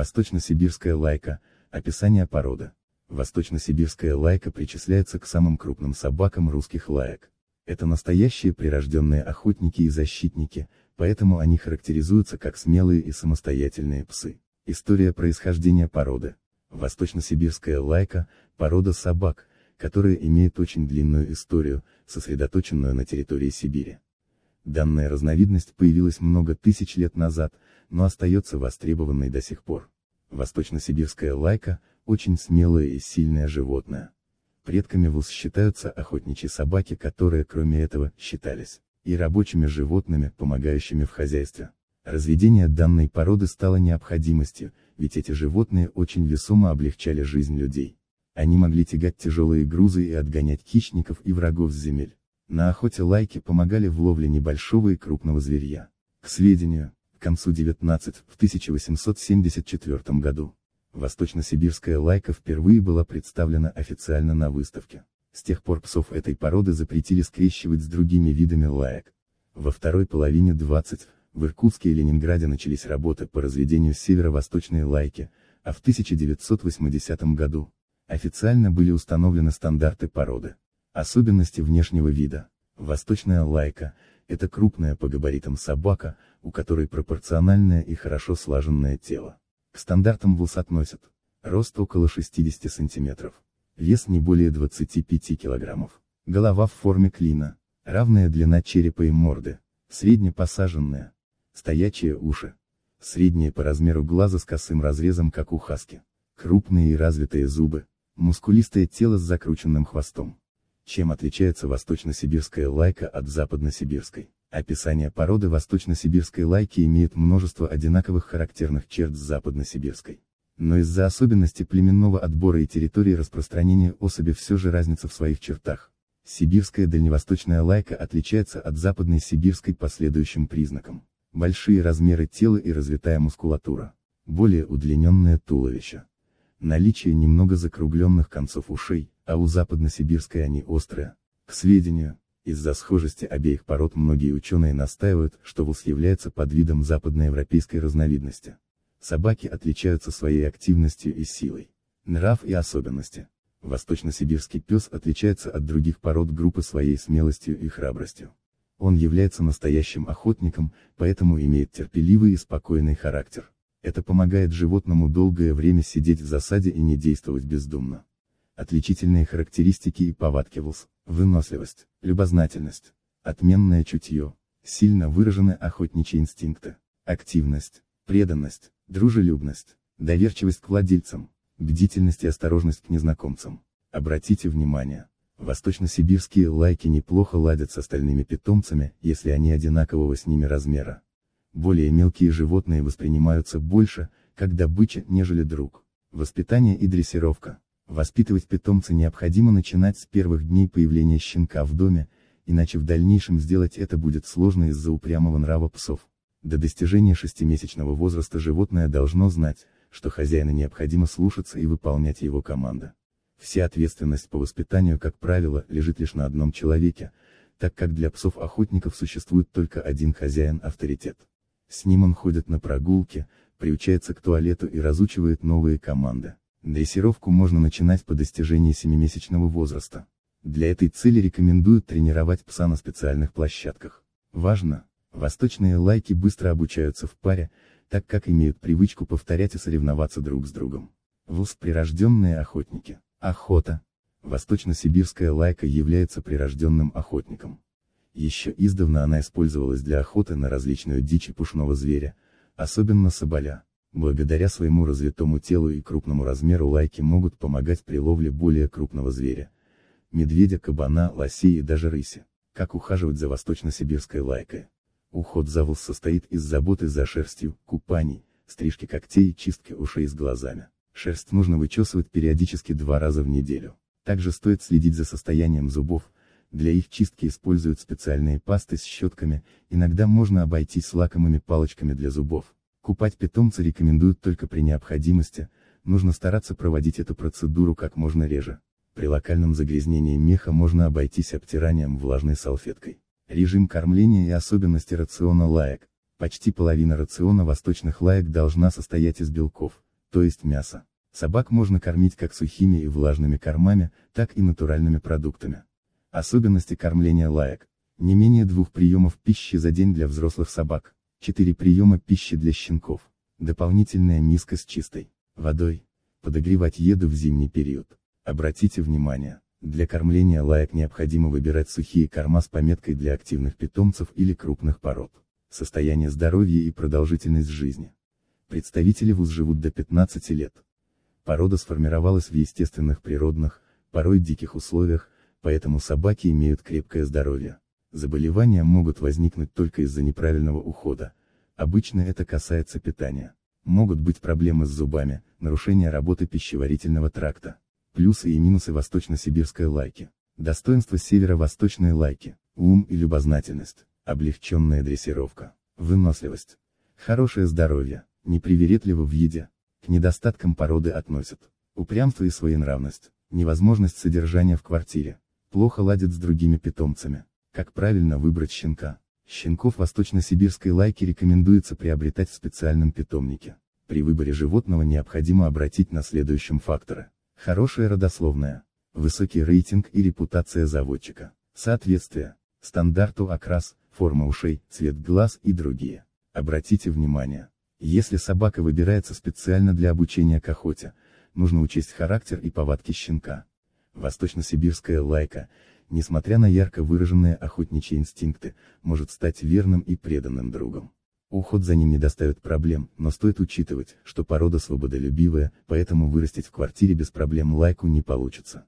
Восточно-сибирская лайка, описание породы. Восточно-сибирская лайка причисляется к самым крупным собакам русских лаек. Это настоящие прирожденные охотники и защитники, поэтому они характеризуются как смелые и самостоятельные псы. История происхождения породы. Восточно-сибирская лайка – порода собак, которая имеет очень длинную историю, сосредоточенную на территории Сибири. Данная разновидность появилась много тысяч лет назад, но остается востребованной до сих пор. Восточно-сибирская лайка – очень смелое и сильное животное. Предками вуз считаются охотничьи собаки, которые кроме этого, считались, и рабочими животными, помогающими в хозяйстве. Разведение данной породы стало необходимостью, ведь эти животные очень весомо облегчали жизнь людей. Они могли тягать тяжелые грузы и отгонять хищников и врагов с земель. На охоте лайки помогали в ловле небольшого и крупного зверья. К сведению, к концу 19 в 1874 году, восточно-сибирская лайка впервые была представлена официально на выставке. С тех пор псов этой породы запретили скрещивать с другими видами лаек. Во второй половине 20 в Иркутске и Ленинграде начались работы по разведению северо-восточной лайки, а в 1980 году официально были установлены стандарты породы. Особенности внешнего вида. Восточная лайка – это крупная по габаритам собака, у которой пропорциональное и хорошо слаженное тело. К стандартам ВУЗ относят. Рост около 60 см. Вес не более 25 кг. Голова в форме клина. Равная длина черепа и морды. Средне посаженная. Стоячие уши. Средние по размеру глаза с косым разрезом как у хаски. Крупные и развитые зубы. Мускулистое тело с закрученным хвостом. Чем отличается восточно-сибирская лайка от западно-сибирской? Описание породы восточно-сибирской лайки имеет множество одинаковых характерных черт с западно-сибирской. Но из-за особенностей племенного отбора и территории распространения особи все же разница в своих чертах. Сибирская дальневосточная лайка отличается от западной сибирской по следующим признакам. Большие размеры тела и развитая мускулатура. Более удлиненное туловище. Наличие немного закругленных концов ушей, а у западносибирской они острые. К сведению, из-за схожести обеих пород многие ученые настаивают, что вус является подвидом западноевропейской разновидности. Собаки отличаются своей активностью и силой. Нрав и особенности. Восточно-сибирский пес отличается от других пород группы своей смелостью и храбростью. Он является настоящим охотником, поэтому имеет терпеливый и спокойный характер. Это помогает животному долгое время сидеть в засаде и не действовать бездумно. Отличительные характеристики и повадки ВУЗ, выносливость, любознательность, отменное чутье, сильно выражены охотничьи инстинкты, активность, преданность, дружелюбность, доверчивость к владельцам, бдительность и осторожность к незнакомцам. Обратите внимание, восточно-сибирские лайки неплохо ладят с остальными питомцами, если они одинакового с ними размера. Более мелкие животные воспринимаются больше, как добыча, нежели друг. Воспитание и дрессировка. Воспитывать питомца необходимо начинать с первых дней появления щенка в доме, иначе в дальнейшем сделать это будет сложно из-за упрямого нрава псов. До достижения шестимесячного возраста животное должно знать, что хозяина необходимо слушаться и выполнять его команды. Вся ответственность по воспитанию, как правило, лежит лишь на одном человеке, так как для псов-охотников существует только один хозяин-авторитет. С ним он ходит на прогулки, приучается к туалету и разучивает новые команды. Дрессировку можно начинать по достижении семимесячного возраста. Для этой цели рекомендуют тренировать пса на специальных площадках. Важно, восточные лайки быстро обучаются в паре, так как имеют привычку повторять и соревноваться друг с другом. Вуз прирожденные охотники. Охота. Восточно-сибирская лайка является прирожденным охотником. Еще издавна она использовалась для охоты на различную дичь и пушного зверя, особенно соболя. Благодаря своему развитому телу и крупному размеру лайки могут помогать при ловле более крупного зверя. Медведя, кабана, лосей и даже рыси. Как ухаживать за восточно-сибирской лайкой? Уход за волос состоит из заботы за шерстью, купаний, стрижки когтей и чистки ушей с глазами. Шерсть нужно вычесывать периодически два раза в неделю. Также стоит следить за состоянием зубов, для их чистки используют специальные пасты с щетками, иногда можно обойтись лакомыми палочками для зубов. Купать питомца рекомендуют только при необходимости, нужно стараться проводить эту процедуру как можно реже. При локальном загрязнении меха можно обойтись обтиранием влажной салфеткой. Режим кормления и особенности рациона лаек. Почти половина рациона восточных лаек должна состоять из белков, то есть мяса. Собак можно кормить как сухими и влажными кормами, так и натуральными продуктами. Особенности кормления лаек. Не менее двух приемов пищи за день для взрослых собак. 4 приема пищи для щенков, дополнительная миска с чистой водой, подогревать еду в зимний период. Обратите внимание, для кормления лаек необходимо выбирать сухие корма с пометкой для активных питомцев или крупных пород. Состояние здоровья и продолжительность жизни. Представители ВУЗ живут до 15 лет. Порода сформировалась в естественных природных, порой диких условиях, поэтому собаки имеют крепкое здоровье. Заболевания могут возникнуть только из-за неправильного ухода. Обычно это касается питания. Могут быть проблемы с зубами, нарушение работы пищеварительного тракта. Плюсы и минусы восточно-сибирской лайки. Достоинство северо-восточной лайки. Ум и любознательность. Облегченная дрессировка. Выносливость. Хорошее здоровье. Непривередливо в еде. К недостаткам породы относят. Упрямство и своенравность. Невозможность содержания в квартире. Плохо ладит с другими питомцами. Как правильно выбрать щенка? Щенков восточно-сибирской лайки рекомендуется приобретать в специальном питомнике. При выборе животного необходимо обратить на следующем факторы. Хорошая родословная, высокий рейтинг и репутация заводчика, соответствие, стандарту окрас, форма ушей, цвет глаз и другие. Обратите внимание, если собака выбирается специально для обучения к охоте, нужно учесть характер и повадки щенка. Восточно-сибирская лайка несмотря на ярко выраженные охотничьи инстинкты, может стать верным и преданным другом. Уход за ним не доставит проблем, но стоит учитывать, что порода свободолюбивая, поэтому вырастить в квартире без проблем лайку не получится.